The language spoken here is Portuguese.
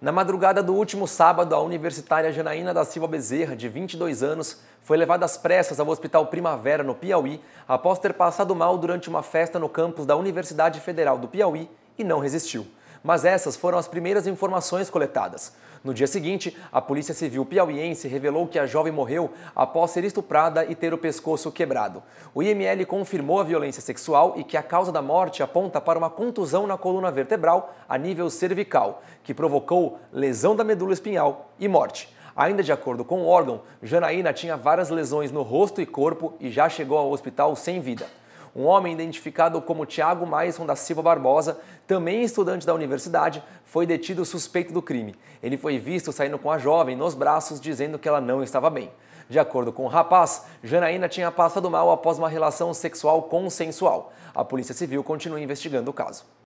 Na madrugada do último sábado, a universitária Janaína da Silva Bezerra, de 22 anos, foi levada às pressas ao Hospital Primavera, no Piauí, após ter passado mal durante uma festa no campus da Universidade Federal do Piauí e não resistiu mas essas foram as primeiras informações coletadas. No dia seguinte, a Polícia Civil piauiense revelou que a jovem morreu após ser estuprada e ter o pescoço quebrado. O IML confirmou a violência sexual e que a causa da morte aponta para uma contusão na coluna vertebral a nível cervical, que provocou lesão da medula espinhal e morte. Ainda de acordo com o órgão, Janaína tinha várias lesões no rosto e corpo e já chegou ao hospital sem vida. Um homem identificado como Tiago Maison da Silva Barbosa, também estudante da universidade, foi detido suspeito do crime. Ele foi visto saindo com a jovem nos braços, dizendo que ela não estava bem. De acordo com o rapaz, Janaína tinha passado mal após uma relação sexual consensual. A Polícia Civil continua investigando o caso.